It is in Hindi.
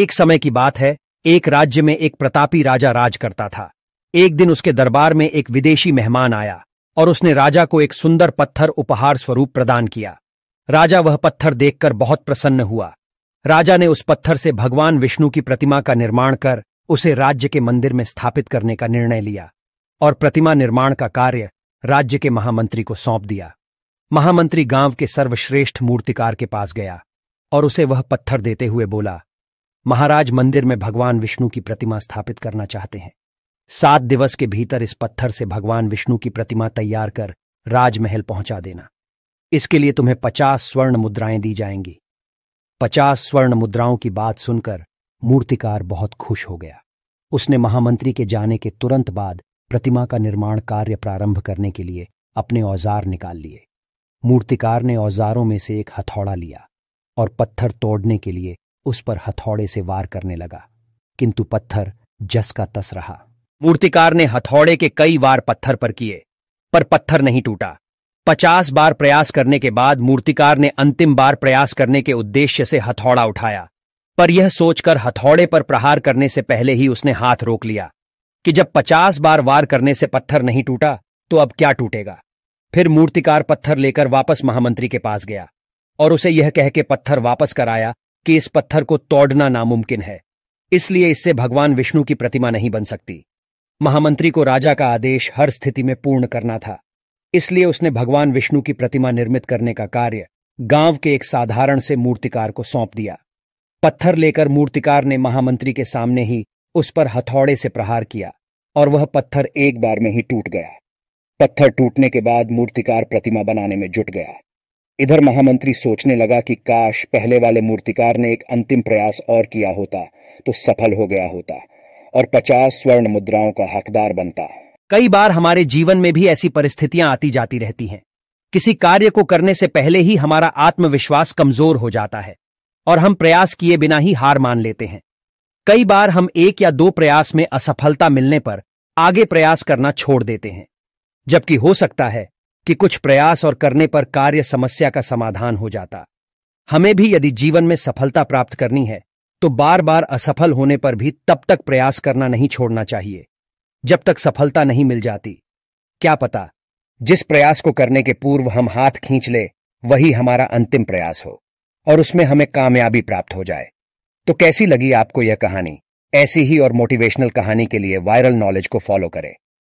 एक समय की बात है एक राज्य में एक प्रतापी राजा राज करता था एक दिन उसके दरबार में एक विदेशी मेहमान आया और उसने राजा को एक सुंदर पत्थर उपहार स्वरूप प्रदान किया राजा वह पत्थर देखकर बहुत प्रसन्न हुआ राजा ने उस पत्थर से भगवान विष्णु की प्रतिमा का निर्माण कर उसे राज्य के मंदिर में स्थापित करने का निर्णय लिया और प्रतिमा निर्माण का कार्य राज्य के महामंत्री को सौंप दिया महामंत्री गांव के सर्वश्रेष्ठ मूर्तिकार के पास गया और उसे वह पत्थर देते हुए बोला महाराज मंदिर में भगवान विष्णु की प्रतिमा स्थापित करना चाहते हैं सात दिवस के भीतर इस पत्थर से भगवान विष्णु की प्रतिमा तैयार कर राजमहल पहुंचा देना इसके लिए तुम्हें पचास स्वर्ण मुद्राएं दी जाएंगी पचास स्वर्ण मुद्राओं की बात सुनकर मूर्तिकार बहुत खुश हो गया उसने महामंत्री के जाने के तुरंत बाद प्रतिमा का निर्माण कार्य प्रारंभ करने के लिए अपने औजार निकाल लिए मूर्तिकार ने औजारों में से एक हथौड़ा लिया और पत्थर तोड़ने के लिए उस पर हथौड़े से वार करने लगा किंतु पत्थर जस का तस रहा मूर्तिकार ने हथौड़े के कई बार पत्थर पर किए पर पत्थर नहीं टूटा पचास बार प्रयास करने के बाद मूर्तिकार ने अंतिम बार प्रयास करने के उद्देश्य से हथौड़ा उठाया पर यह सोचकर हथौड़े पर प्रहार करने से पहले ही उसने हाथ रोक लिया कि जब पचास बार वार करने से पत्थर नहीं टूटा तो अब क्या टूटेगा फिर मूर्तिकार पत्थर लेकर वापस महामंत्री के पास गया और उसे यह कह के पत्थर वापस कराया कि इस पत्थर को तोड़ना नामुमकिन है इसलिए इससे भगवान विष्णु की प्रतिमा नहीं बन सकती महामंत्री को राजा का आदेश हर स्थिति में पूर्ण करना था इसलिए उसने भगवान विष्णु की प्रतिमा निर्मित करने का कार्य गांव के एक साधारण से मूर्तिकार को सौंप दिया पत्थर लेकर मूर्तिकार ने महामंत्री के सामने ही उस पर हथौड़े से प्रहार किया और वह पत्थर एक बार में ही टूट गया पत्थर टूटने के बाद मूर्तिकार प्रतिमा बनाने में जुट गया इधर महामंत्री सोचने लगा कि काश पहले वाले मूर्तिकार ने एक अंतिम प्रयास और किया होता तो सफल हो गया होता और पचास स्वर्ण मुद्राओं का हकदार बनता कई बार हमारे जीवन में भी ऐसी परिस्थितियां आती जाती रहती हैं किसी कार्य को करने से पहले ही हमारा आत्मविश्वास कमजोर हो जाता है और हम प्रयास किए बिना ही हार मान लेते हैं कई बार हम एक या दो प्रयास में असफलता मिलने पर आगे प्रयास करना छोड़ देते हैं जबकि हो सकता है कि कुछ प्रयास और करने पर कार्य समस्या का समाधान हो जाता हमें भी यदि जीवन में सफलता प्राप्त करनी है तो बार बार असफल होने पर भी तब तक प्रयास करना नहीं छोड़ना चाहिए जब तक सफलता नहीं मिल जाती क्या पता जिस प्रयास को करने के पूर्व हम हाथ खींच ले वही हमारा अंतिम प्रयास हो और उसमें हमें कामयाबी प्राप्त हो जाए तो कैसी लगी आपको यह कहानी ऐसी ही और मोटिवेशनल कहानी के लिए वायरल नॉलेज को फॉलो करें